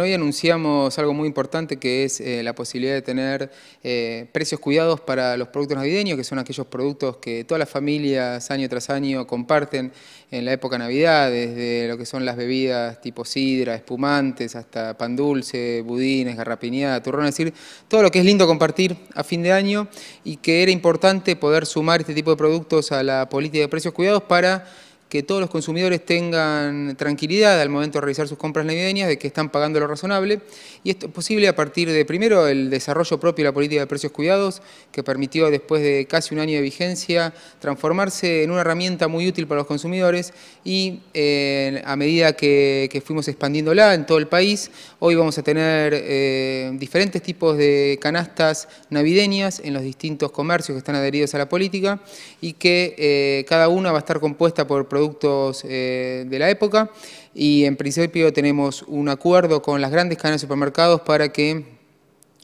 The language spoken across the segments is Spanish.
Hoy anunciamos algo muy importante que es eh, la posibilidad de tener eh, precios cuidados para los productos navideños, que son aquellos productos que todas las familias año tras año comparten en la época Navidad, desde lo que son las bebidas tipo sidra, espumantes, hasta pan dulce, budines, garrapiñada, turrón, es decir, todo lo que es lindo compartir a fin de año y que era importante poder sumar este tipo de productos a la política de precios cuidados para que todos los consumidores tengan tranquilidad al momento de realizar sus compras navideñas de que están pagando lo razonable y esto es posible a partir de primero el desarrollo propio de la política de precios cuidados que permitió después de casi un año de vigencia transformarse en una herramienta muy útil para los consumidores y eh, a medida que, que, fuimos expandiéndola en todo el país hoy vamos a tener eh, diferentes tipos de canastas navideñas en los distintos comercios que están adheridos a la política y que eh, cada una va a estar compuesta por productos productos eh, de la época y en principio tenemos un acuerdo con las grandes cadenas de supermercados para que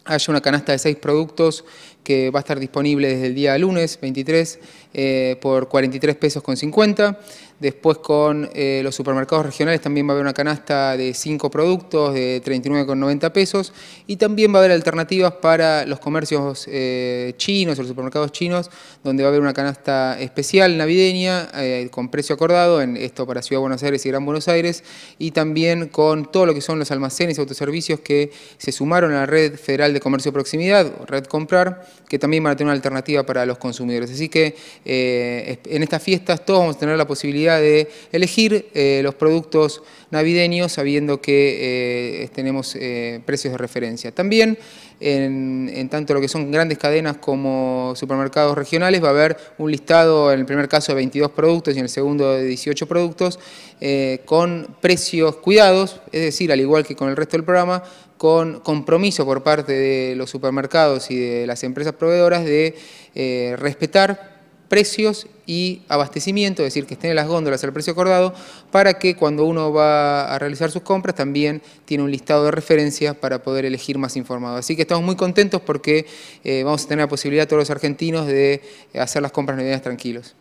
haya una canasta de seis productos que va a estar disponible desde el día lunes 23 eh, por 43 pesos con 50. Después con eh, los supermercados regionales también va a haber una canasta de 5 productos de 39,90 pesos y también va a haber alternativas para los comercios eh, chinos o los supermercados chinos donde va a haber una canasta especial navideña eh, con precio acordado, en esto para Ciudad de Buenos Aires y Gran Buenos Aires y también con todo lo que son los almacenes y autoservicios que se sumaron a la Red Federal de Comercio de Proximidad, Red Comprar, que también van a tener una alternativa para los consumidores. Así que en estas fiestas todos vamos a tener la posibilidad de elegir eh, los productos navideños sabiendo que eh, tenemos eh, precios de referencia. También en, en, tanto lo que son grandes cadenas como supermercados regionales va a haber un listado en el primer caso de 22 productos y en el segundo de 18 productos con precios cuidados, es decir, al igual que con el resto del programa, con compromiso por parte de los supermercados y de las empresas proveedoras de respetar precios y abastecimiento, es decir, que estén en las góndolas al precio acordado, para que cuando uno va a realizar sus compras también tiene un listado de referencias para poder elegir más informado. Así que estamos muy contentos porque eh, vamos a tener la posibilidad todos los argentinos de eh, hacer las compras navideñas tranquilos.